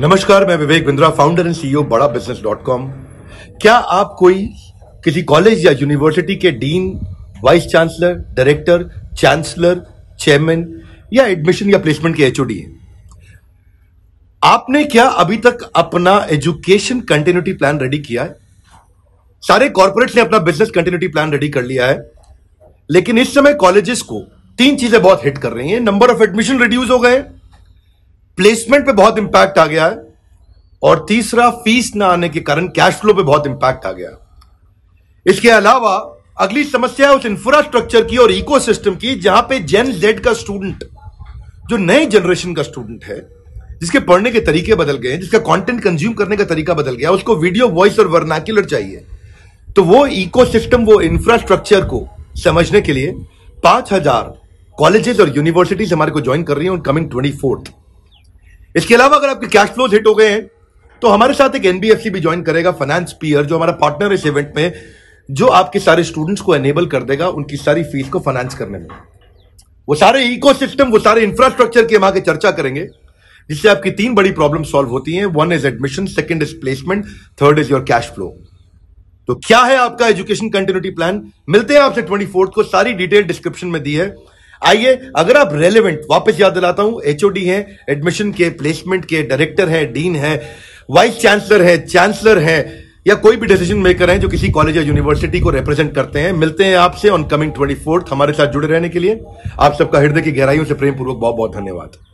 नमस्कार मैं Vivek Bindra founder and CEO Bada business dot com क्या आप कोई किसी कॉलेज या यूनिवर्सिटी के dean vice chancellor director chancellor chairman या एडमिशन या प्लेसमेंट के एचओडी हैं आपने क्या अभी तक अपना एजुकेशन कंटिन्यूटी प्लान रेडी किया है सारे कॉर्पोरेट ने अपना बिजनेस कंटिन्यूटी प्लान रेडी कर लिया है लेकिन इस समय कॉलेजेस को तीन चीजें बहुत हिट कर रही हैं नंबर ऑफ एडमिशन रिड्यूस हो गए प्लेसमेंट पे बहुत इंपैक्ट आ गया है और तीसरा फीस ना आने के कारण कैश फ्लो पे बहुत इंपैक्ट आ गया इसके अलावा अगली समस्या है उस इंफ्रास्ट्रक्चर की और इकोसिस्टम की जहां पे जेन जेड का स्टूडेंट जो नए जनरेशन का स्टूडेंट है जिसके पढ़ने के तरीके बदल गए हैं जिसका कंटेंट कंज्यूम करने का तरीका बदल गया उसको वीडियो वॉइस और वर्नाक्यूलर चाहिए तो वो इकोसिस्टम वो इंफ्रास्ट्रक्चर को समझने के लिए पांच हजार कॉलेजेस और यूनिवर्सिटीज हमारे को ज्वाइन कर रही हैं कमिंग ट्वेंटी फोर्थ इसके अलावा अगर आपके कैश फ्लोज हिट हो गए हैं तो हमारे साथ एक एनबीएफसी भी ज्वाइन करेगा फाइनेंस पीयर जो हमारा पार्टनर इस इवेंट में जो आपके सारे स्टूडेंट्स को एनेबल कर देगा उनकी सारी फीस को फाइनेंस करने में वो सारे इकोसिस्टम वो सारे इंफ्रास्ट्रक्चर की हम आगे चर्चा करेंगे जिससे आपकी तीन बड़ी प्रॉब्लम सॉल्व होती हैं one is admission second is placement third is your cash flow तो क्या है आपका एजुकेशन कंटिन्यूटी प्लान मिलते हैं आपसे ट्वेंटी को सारी डिटेल डिस्क्रिप्शन में दी है आइए अगर आप रेलिवेंट वापस याद दिलाता हूं एचओडी हैं एडमिशन के प्लेसमेंट के डायरेक्टर हैं डीन हैं वाइस चांसलर हैं चांसलर हैं या कोई भी डिसीजन मेकर हैं जो किसी कॉलेज या यूनिवर्सिटी को रिप्रेजेंट करते हैं मिलते हैं आपसे ऑन कमिंग ट्वेंटी हमारे साथ जुड़े रहने के लिए आप सबका हृदय की गहराइयों से प्रेम पूर्वक बहुत बहुत धन्यवाद